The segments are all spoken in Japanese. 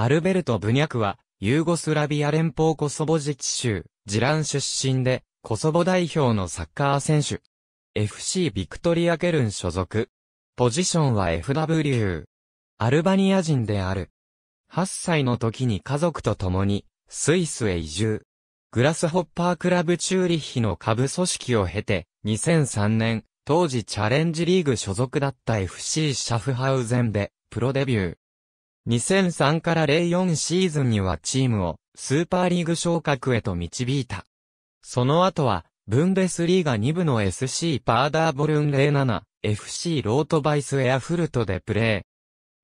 アルベルト・ブニャクは、ユーゴスラビア連邦コソボ自治州、ジラン出身で、コソボ代表のサッカー選手。FC ビクトリア・ケルン所属。ポジションは FW。アルバニア人である。8歳の時に家族と共に、スイスへ移住。グラスホッパークラブチューリッヒの下部組織を経て、2003年、当時チャレンジリーグ所属だった FC シャフハウゼンで、プロデビュー。2003から04シーズンにはチームをスーパーリーグ昇格へと導いた。その後は、ブンデスリーガ2部の SC パーダーボルン07、FC ロートバイスエアフルトでプレ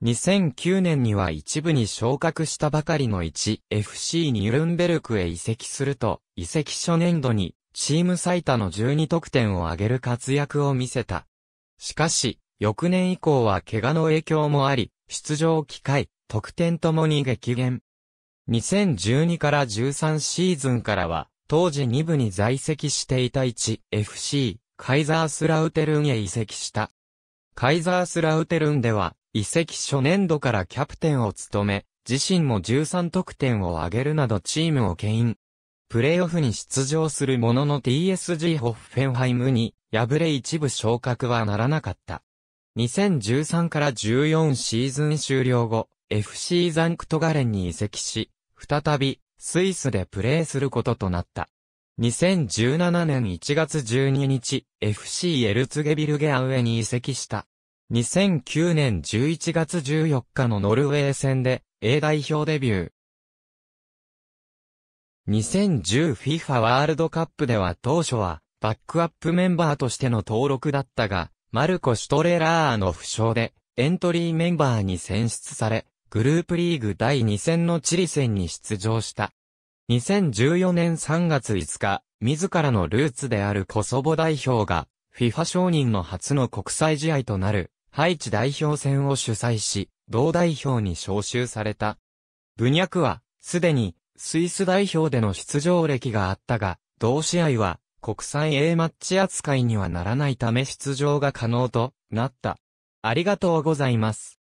ー。2009年には一部に昇格したばかりの 1FC ニュルンベルクへ移籍すると、移籍初年度にチーム最多の12得点を挙げる活躍を見せた。しかし、翌年以降は怪我の影響もあり、出場機会、得点ともに激減。2012から13シーズンからは、当時2部に在籍していた 1FC、カイザースラウテルンへ移籍した。カイザースラウテルンでは、移籍初年度からキャプテンを務め、自身も13得点を挙げるなどチームを牽引。プレイオフに出場するものの TSG ホッフェンハイムに敗れ一部昇格はならなかった。2013から14シーズン終了後、FC ザンクトガレンに移籍し、再びスイスでプレーすることとなった。2017年1月12日、FC エルツゲビルゲアウェに移籍した。2009年11月14日のノルウェー戦で A 代表デビュー。2010FIFA ワールドカップでは当初はバックアップメンバーとしての登録だったが、マルコ・シュトレラーの負傷でエントリーメンバーに選出され、グループリーグ第2戦のチリ戦に出場した。2014年3月5日、自らのルーツであるコソボ代表が、FIFA 承認の初の国際試合となる、ハイチ代表戦を主催し、同代表に招集された。ブニャクは、すでに、スイス代表での出場歴があったが、同試合は、国際 A マッチ扱いにはならないため出場が可能となった。ありがとうございます。